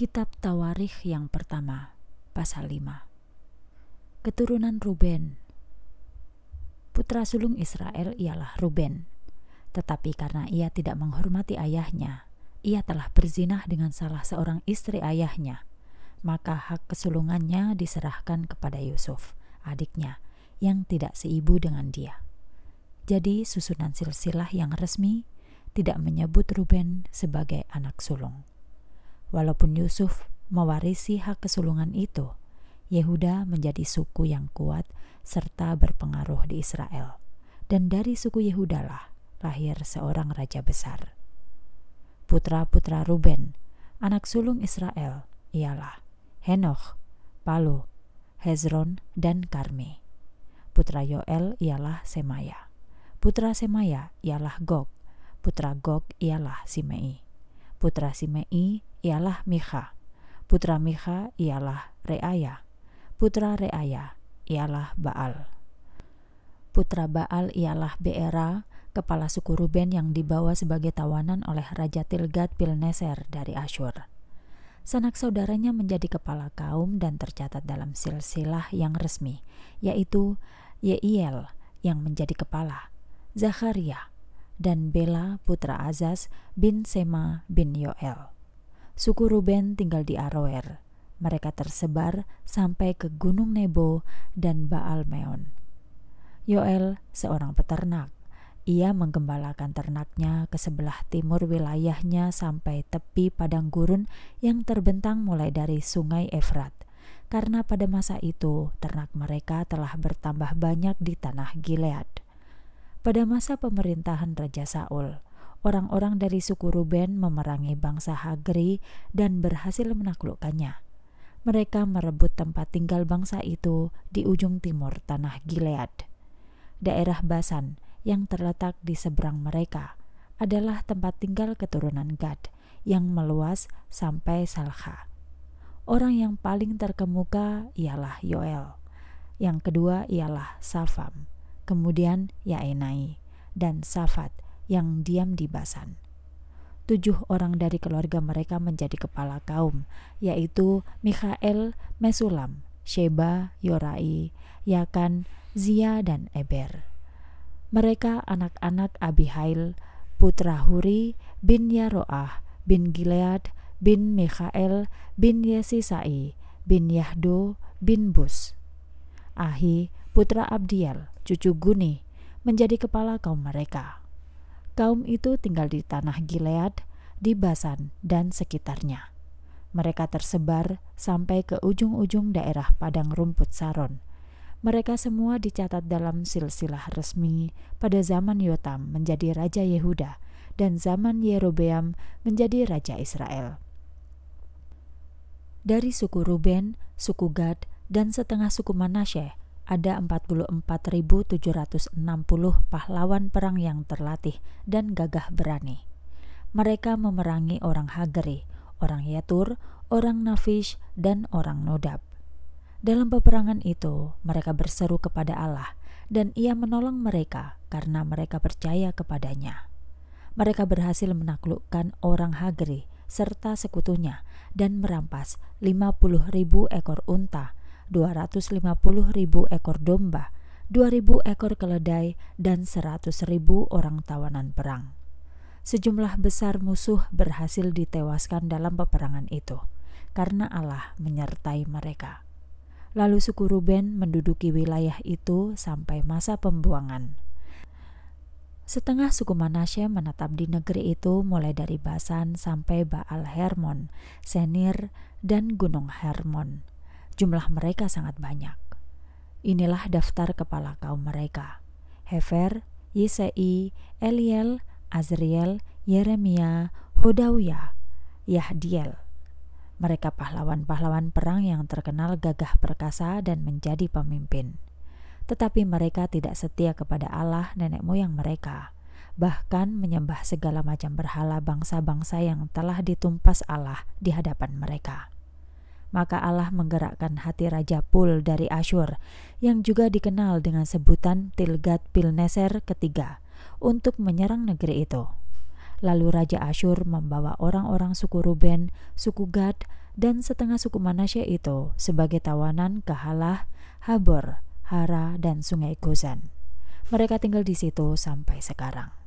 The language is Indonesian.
Kitab Tawarikh yang pertama, pasal 5. Keturunan Ruben. Putra sulung Israel ialah Ruben. Tetapi karena ia tidak menghormati ayahnya, ia telah berzinah dengan salah seorang istri ayahnya. Maka hak kesulungannya diserahkan kepada Yusuf, adiknya, yang tidak seibu dengan dia. Jadi susunan silsilah yang resmi tidak menyebut Ruben sebagai anak sulung. Walaupun Yusuf mewarisi hak kesulungan itu, Yehuda menjadi suku yang kuat serta berpengaruh di Israel. Dan dari suku Yehudalah lahir seorang raja besar. Putra-putra Ruben, anak sulung Israel, ialah Henoch, Palu, Hezron, dan Karmi. Putra Yoel ialah Semaya. Putra Semaya ialah Gog. Putra Gog ialah Simei. Putra Simei ialah Micha. Putra Micha ialah Reaya. Putra Reaya ialah Baal. Putra Baal ialah Beera, kepala suku Ruben yang dibawa sebagai tawanan oleh Raja Tilgat Pilneser dari Asyur. Sanak saudaranya menjadi kepala kaum dan tercatat dalam silsilah yang resmi, yaitu Yeiel yang menjadi kepala, Zakaria, dan Bela putra Azaz bin Sema bin Yoel. Suku Ruben tinggal di Aroer. Mereka tersebar sampai ke Gunung Nebo dan Baal Meon. Yoel seorang peternak. Ia menggembalakan ternaknya ke sebelah timur wilayahnya sampai tepi padang gurun yang terbentang mulai dari sungai Efrat karena pada masa itu ternak mereka telah bertambah banyak di tanah Gilead. Pada masa pemerintahan Raja Saul, orang-orang dari suku Ruben memerangi bangsa Hagri dan berhasil menaklukkannya. Mereka merebut tempat tinggal bangsa itu di ujung timur tanah Gilead. Daerah Basan yang terletak di seberang mereka adalah tempat tinggal keturunan Gad yang meluas sampai Salha. Orang yang paling terkemuka ialah Yoel. Yang kedua ialah Safam, kemudian Yaenai dan Safat yang diam di Basan. Tujuh orang dari keluarga mereka menjadi kepala kaum, yaitu Mikhail, Mesulam, Sheba, Yorai, Yakan, Zia, dan Eber. Mereka anak-anak Abihail, putra Huri, bin Yaroah, bin Gilead, bin Mikhail, bin Yesisai, bin Yahdo, bin Bus. Ahi, putra Abdiel, cucu Guni, menjadi kepala kaum mereka kaum itu tinggal di tanah Gilead, di Basan, dan sekitarnya. Mereka tersebar sampai ke ujung-ujung daerah padang rumput Saron. Mereka semua dicatat dalam silsilah resmi pada zaman Yotam menjadi raja Yehuda dan zaman Yerobeam menjadi raja Israel. Dari suku Ruben, suku Gad, dan setengah suku Manasye ada 44.760 pahlawan perang yang terlatih dan gagah berani. Mereka memerangi orang Hagri, orang Yatur, orang Nafish, dan orang Nodab. Dalam peperangan itu, mereka berseru kepada Allah, dan Ia menolong mereka karena mereka percaya kepadanya. Mereka berhasil menaklukkan orang Hagri serta sekutunya dan merampas 50.000 ekor unta 250 ribu ekor domba, 2000 ekor keledai, dan 100 ribu orang tawanan perang. Sejumlah besar musuh berhasil ditewaskan dalam peperangan itu, karena Allah menyertai mereka. Lalu suku Ruben menduduki wilayah itu sampai masa pembuangan. Setengah suku Manasye menetap di negeri itu mulai dari Basan sampai Baal Hermon, Senir, dan Gunung Hermon Jumlah mereka sangat banyak. Inilah daftar kepala kaum mereka. Hefer, Yesei, Eliel, Azriel, Yeremia, Hodawia, Yahdiel. Mereka pahlawan-pahlawan perang yang terkenal gagah perkasa dan menjadi pemimpin. Tetapi mereka tidak setia kepada Allah nenek moyang mereka, bahkan menyembah segala macam berhala bangsa-bangsa yang telah ditumpas Allah di hadapan mereka maka Allah menggerakkan hati Raja Pul dari Asyur, yang juga dikenal dengan sebutan Tilgat Pilneser ketiga, untuk menyerang negeri itu. Lalu Raja Asyur membawa orang-orang suku Ruben, suku Gad, dan setengah suku Manasye itu sebagai tawanan ke Halah, Habor, Hara, dan Sungai Gozan. Mereka tinggal di situ sampai sekarang.